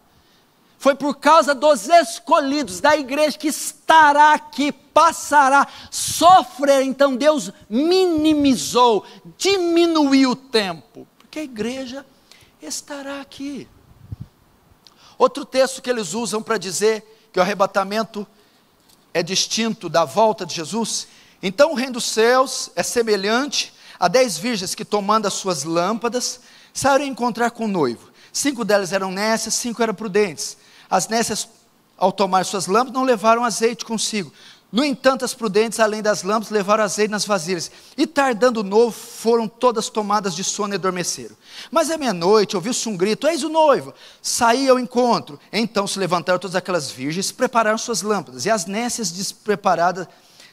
foi por causa dos escolhidos da igreja que estará aqui, passará, sofrer. Então Deus minimizou, diminuiu o tempo, porque a igreja estará aqui. Outro texto que eles usam para dizer que o arrebatamento é distinto da volta de Jesus. Então o reino dos céus é semelhante a dez virgens que, tomando as suas lâmpadas, saíram encontrar com o noivo. Cinco delas eram nécias, cinco eram prudentes. As nécias, ao tomar suas lâmpadas, não levaram azeite consigo. No entanto, as prudentes, além das lâmpadas, levaram azeite nas vasilhas. E tardando o noivo, foram todas tomadas de sono e adormeceram. Mas à é meia-noite, ouviu-se um grito: Eis o noivo! Saí ao encontro. Então se levantaram todas aquelas virgens, prepararam suas lâmpadas. E as nécias despreparadas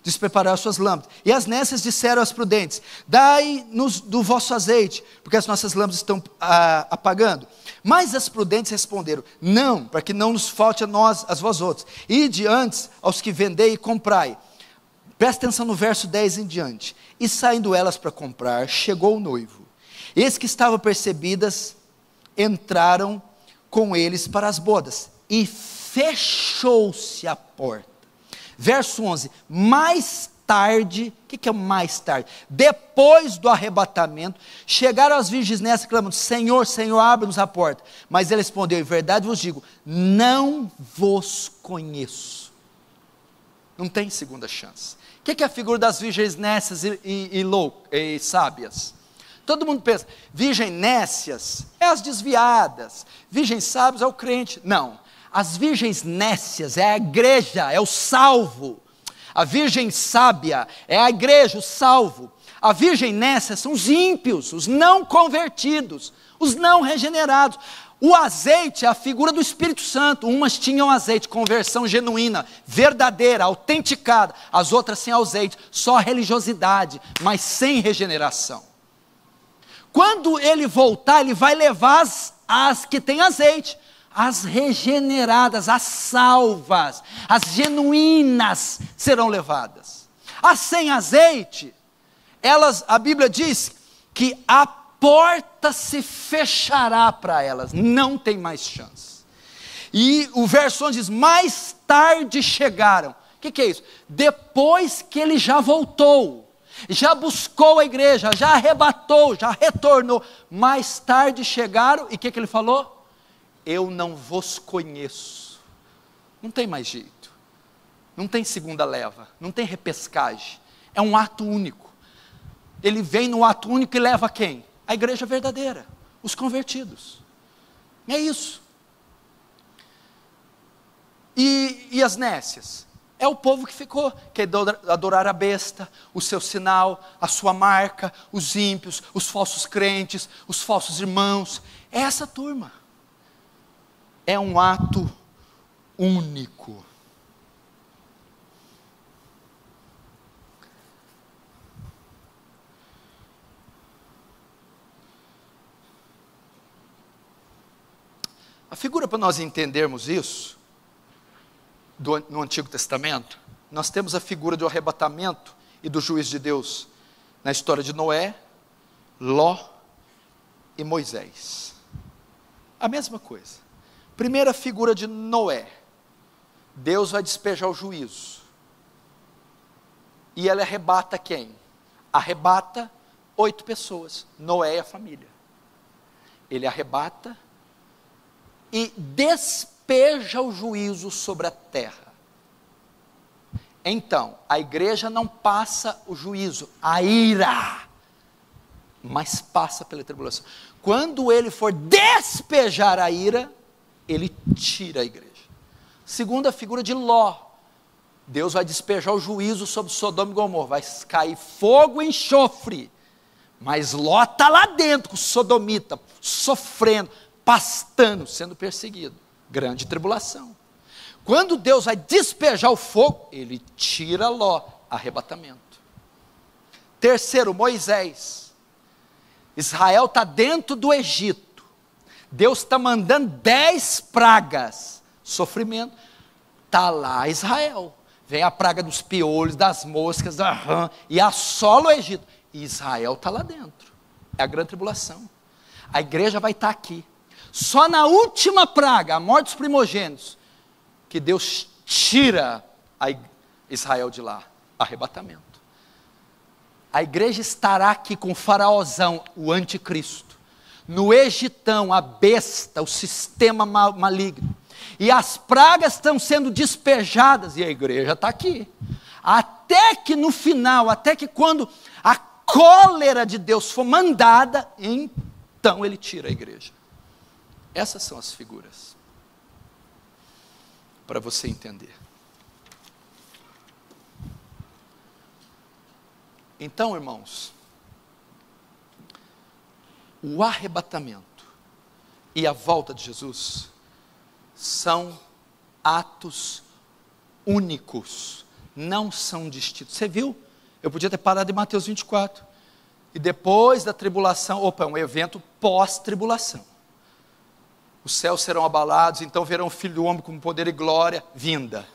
desprepararam as suas lâmpadas. E as nessas disseram às prudentes: Dai-nos do vosso azeite, porque as nossas lâmpadas estão ah, apagando. Mas as prudentes responderam: Não, para que não nos falte a nós, as vós outros. E diante aos que vendei e comprai. Presta atenção no verso 10 em diante. E saindo elas para comprar, chegou o noivo. Eis que estavam percebidas, entraram com eles para as bodas. E fechou-se a porta. Verso 11: Mais tarde, o que, que é mais tarde? Depois do arrebatamento, chegaram as virgens nessa clamando: Senhor, Senhor, abre-nos a porta. Mas ele respondeu: Em verdade vos digo, não vos conheço. Não tem segunda chance. O que, que é a figura das virgens nessas e, e, e, e sábias? Todo mundo pensa, virgem nécias é as desviadas, virgem sábias é o crente. Não, as virgens nécias é a igreja, é o salvo. A virgem sábia é a igreja, o salvo. A virgem nécia são os ímpios, os não convertidos, os não regenerados. O azeite é a figura do Espírito Santo. Umas tinham azeite, conversão genuína, verdadeira, autenticada. As outras sem azeite, só religiosidade, mas sem regeneração. Quando ele voltar, ele vai levar as, as que têm azeite as regeneradas, as salvas, as genuínas serão levadas. As sem azeite, elas, a Bíblia diz que a porta se fechará para elas, não tem mais chance. E o verso 11 diz: mais tarde chegaram. O que, que é isso? Depois que ele já voltou já buscou a igreja, já arrebatou, já retornou. Mais tarde chegaram, e o que, que ele falou? eu não vos conheço. Não tem mais jeito. Não tem segunda leva, não tem repescagem. É um ato único. Ele vem no ato único e leva quem? A igreja verdadeira, os convertidos. É isso. E, e as nécias? É o povo que ficou, que adorar a besta, o seu sinal, a sua marca, os ímpios, os falsos crentes, os falsos irmãos. É essa turma é um ato único. A figura para nós entendermos isso, do, no Antigo Testamento, nós temos a figura do arrebatamento e do juiz de Deus na história de Noé, Ló e Moisés. A mesma coisa. Primeira figura de Noé. Deus vai despejar o juízo. E ela arrebata quem? Arrebata oito pessoas, Noé e a família. Ele arrebata e despeja o juízo sobre a terra. Então, a igreja não passa o juízo, a ira, mas passa pela tribulação. Quando ele for despejar a ira, ele tira a igreja. Segunda figura de Ló. Deus vai despejar o juízo sobre Sodoma e Gomorra, vai cair fogo e enxofre. Mas Ló está lá dentro, com o sodomita, sofrendo, pastando, sendo perseguido. Grande tribulação. Quando Deus vai despejar o fogo, ele tira Ló, arrebatamento. Terceiro, Moisés. Israel está dentro do Egito Deus está mandando dez pragas, sofrimento. Está lá Israel. Vem a praga dos piolhos, das moscas, da rã, e assola o Egito. Israel está lá dentro. É a grande tribulação. A igreja vai estar tá aqui. Só na última praga, a morte dos primogênitos, que Deus tira Israel de lá. Arrebatamento. A igreja estará aqui com o faraózão, o anticristo no Egitão, a besta, o sistema maligno. E as pragas estão sendo despejadas, e a igreja está aqui. Até que no final, até que quando a cólera de Deus for mandada, então ele tira a igreja. Essas são as figuras. Para você entender. Então, irmãos, o arrebatamento e a volta de Jesus são atos únicos, não são distintos. Você viu? Eu podia ter parado em Mateus 24. E depois da tribulação, opa, é um evento pós-tribulação. Os céus serão abalados, então verão o Filho do Homem com poder e glória, vinda.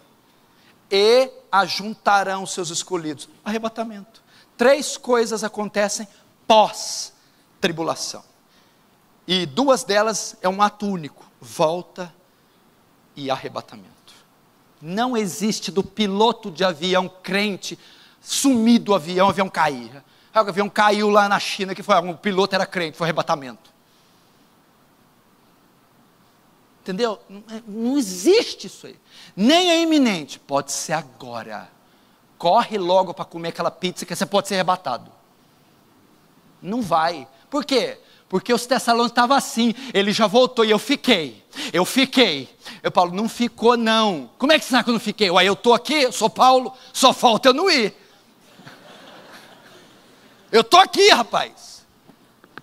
E ajuntarão seus escolhidos. Arrebatamento. Três coisas acontecem pós tribulação. E duas delas é um ato único: volta e arrebatamento. Não existe do piloto de avião crente sumir do avião, o avião cair. Ah, o avião caiu lá na China, que foi, ah, o piloto era crente, foi arrebatamento. Entendeu? É, não existe isso aí. Nem é iminente. Pode ser agora. Corre logo para comer aquela pizza que você pode ser arrebatado. Não vai. Por quê? Porque os Tessalônicos estavam assim, ele já voltou e eu fiquei, eu fiquei. Eu Paulo, não ficou não. Como é que será que eu não fiquei? Uai, eu estou aqui, sou Paulo, só falta eu não ir. *laughs* Eu estou aqui, rapaz.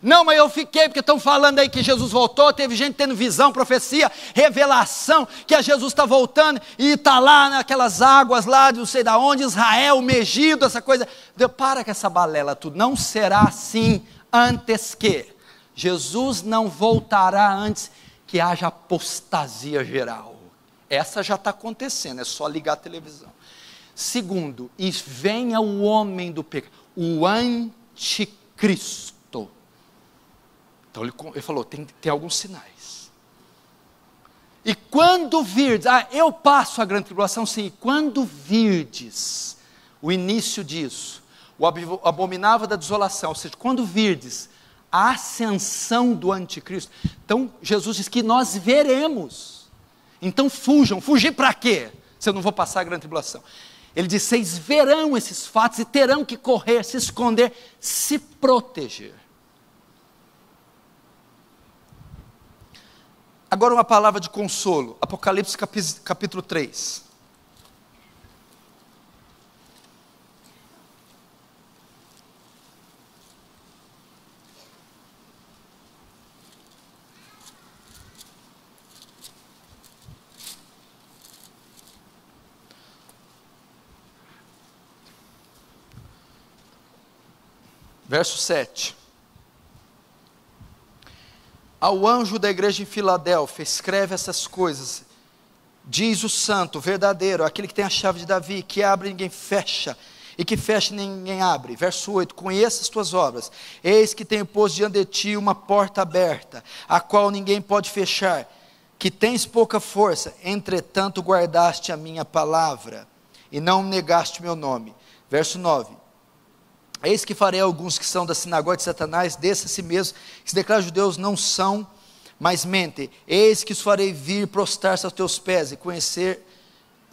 Não, mas eu fiquei, porque estão falando aí que Jesus voltou, teve gente tendo visão, profecia, revelação, que a Jesus está voltando e está lá naquelas águas lá, de não sei da onde, Israel, Megido, essa coisa. Deus, para com essa balela, tu não será assim antes que. Jesus não voltará antes que haja apostasia geral. Essa já está acontecendo, é só ligar a televisão. Segundo, e venha o homem do pecado, o anticristo. Então ele, ele falou: tem, tem alguns sinais. E quando virdes, ah, eu passo a grande tribulação, sim, e quando virdes o início disso, o abominável da desolação, ou seja, quando virdes a ascensão do anticristo, então Jesus diz que nós veremos. Então fujam, fugir para quê? Se eu não vou passar a grande tribulação. Ele diz: vocês verão esses fatos e terão que correr, se esconder, se proteger. Agora uma palavra de consolo, Apocalipse capítulo 3. Verso 7. Ao anjo da igreja em Filadélfia, escreve essas coisas. Diz o santo, verdadeiro, aquele que tem a chave de Davi, que abre e ninguém fecha, e que fecha e ninguém abre. Verso 8: Conheça as tuas obras. Eis que tenho posto diante de ti uma porta aberta, a qual ninguém pode fechar, que tens pouca força, entretanto guardaste a minha palavra, e não negaste meu nome. Verso 9: Eis que farei alguns que são da sinagoga de Satanás, desça a si mesmo, que se declaram judeus, não são, mas mentem. Eis que os farei vir prostrar-se aos teus pés e conhecer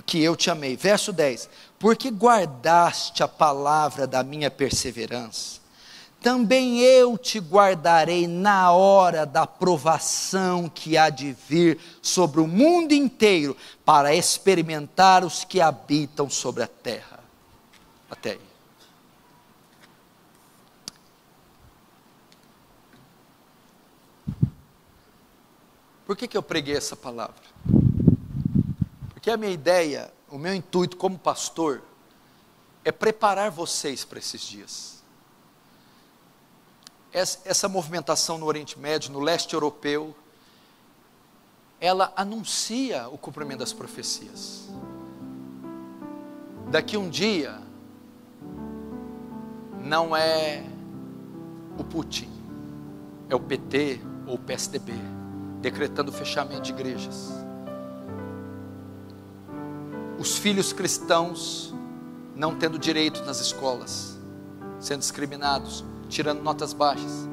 que eu te amei. Verso 10: Porque guardaste a palavra da minha perseverança, também eu te guardarei na hora da provação que há de vir sobre o mundo inteiro, para experimentar os que habitam sobre a terra. Até aí. Por que, que eu preguei essa palavra? Porque a minha ideia, o meu intuito como pastor, é preparar vocês para esses dias. Essa, essa movimentação no Oriente Médio, no leste europeu, ela anuncia o cumprimento das profecias. Daqui um dia, não é o Putin, é o PT ou o PSDB decretando fechamento de igrejas. Os filhos cristãos não tendo direito nas escolas, sendo discriminados, tirando notas baixas.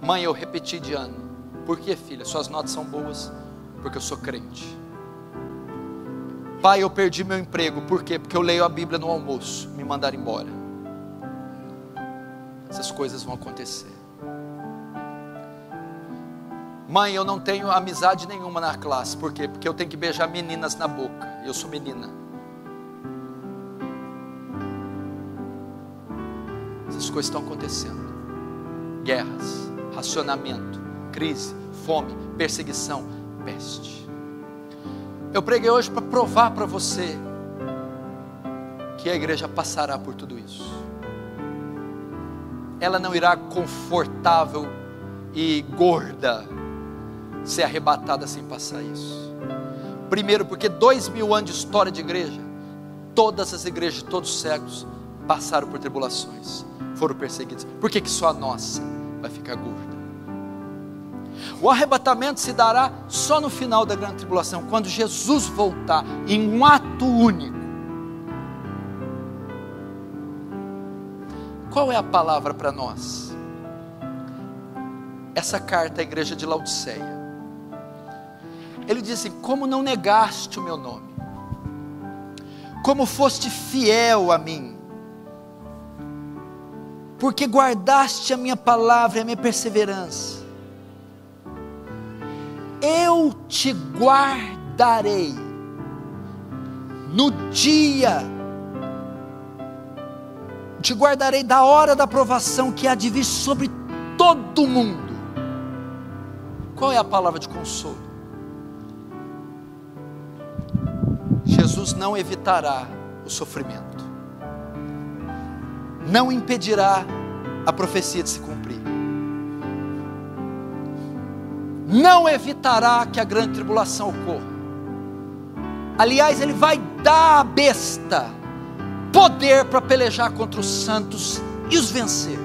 Mãe, eu repeti de ano. Por que, filha? Suas notas são boas? Porque eu sou crente. Pai, eu perdi meu emprego. Por quê? Porque eu leio a Bíblia no almoço. Me mandaram embora. Essas coisas vão acontecer. Mãe, eu não tenho amizade nenhuma na classe. Por quê? Porque eu tenho que beijar meninas na boca. Eu sou menina. Essas coisas estão acontecendo. Guerras, racionamento, crise, fome, perseguição, peste. Eu preguei hoje para provar para você que a igreja passará por tudo isso. Ela não irá confortável e gorda ser arrebatada sem passar isso. Primeiro, porque dois mil anos de história de igreja, todas as igrejas de todos os séculos passaram por tribulações, foram perseguidas. Por que, que só a nossa vai ficar gorda? O arrebatamento se dará só no final da grande tribulação, quando Jesus voltar em um ato único. Qual é a palavra para nós? Essa carta à igreja de Laodiceia ele diz assim: Como não negaste o meu nome? Como foste fiel a mim? Porque guardaste a minha palavra e a minha perseverança. Eu te guardarei no dia, te guardarei da hora da provação que há de vir sobre todo mundo. Qual é a palavra de consolo? Jesus não evitará o sofrimento, não impedirá a profecia de se cumprir, não evitará que a grande tribulação ocorra. Aliás, ele vai dar à besta poder para pelejar contra os santos e os vencer.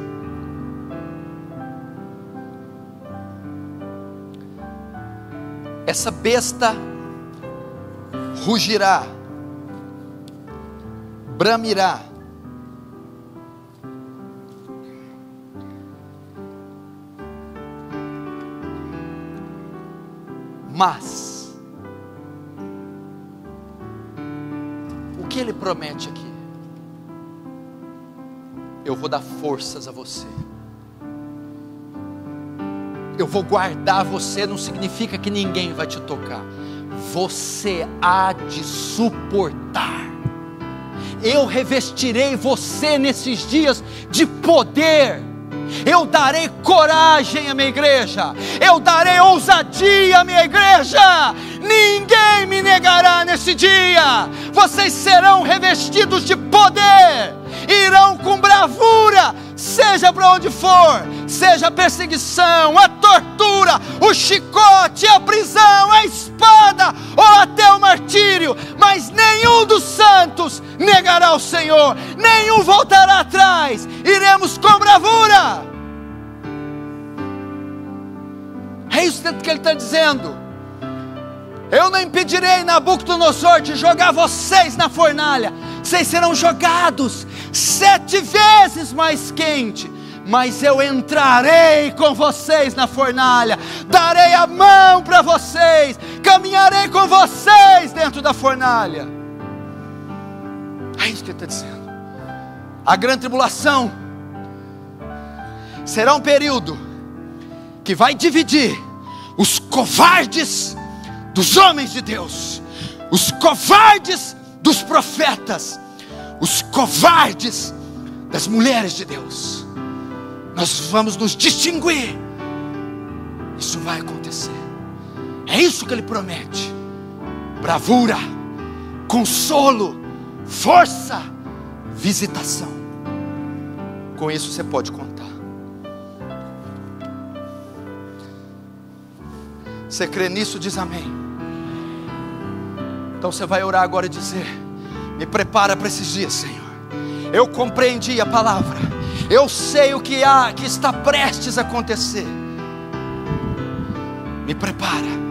Essa besta rugirá, bramirá. Mas, o que ele promete aqui? Eu vou dar forças a você. Eu vou guardar você, não significa que ninguém vai te tocar você há de suportar. Eu revestirei você nesses dias de poder. Eu darei coragem à minha igreja. Eu darei ousadia à minha igreja. Ninguém me negará nesse dia. Vocês serão revestidos de poder. Irão com bravura seja para onde for, seja a perseguição, a tortura, o chicote, a prisão, a espada ou até o martírio, mas nenhum dos santos negará o Senhor, nenhum voltará atrás, iremos com bravura. É isso que ele está dizendo. Eu não impedirei Nabucodonosor de jogar vocês na fornalha, vocês serão jogados, sete vezes mais quente. Mas eu entrarei com vocês na fornalha, darei a mão para vocês, caminharei com vocês dentro da fornalha. É isso que ele está dizendo. A grande tribulação será um período que vai dividir os covardes dos homens de Deus, os covardes dos profetas os covardes das mulheres de Deus. Nós vamos nos distinguir. Isso vai acontecer. É isso que ele promete: bravura, consolo, força, visitação. Com isso você pode contar. Você crê nisso, diz amém. Então você vai orar agora e dizer. Me prepara para esses dias, Senhor. Eu compreendi a palavra. Eu sei o que há, que está prestes a acontecer. Me prepara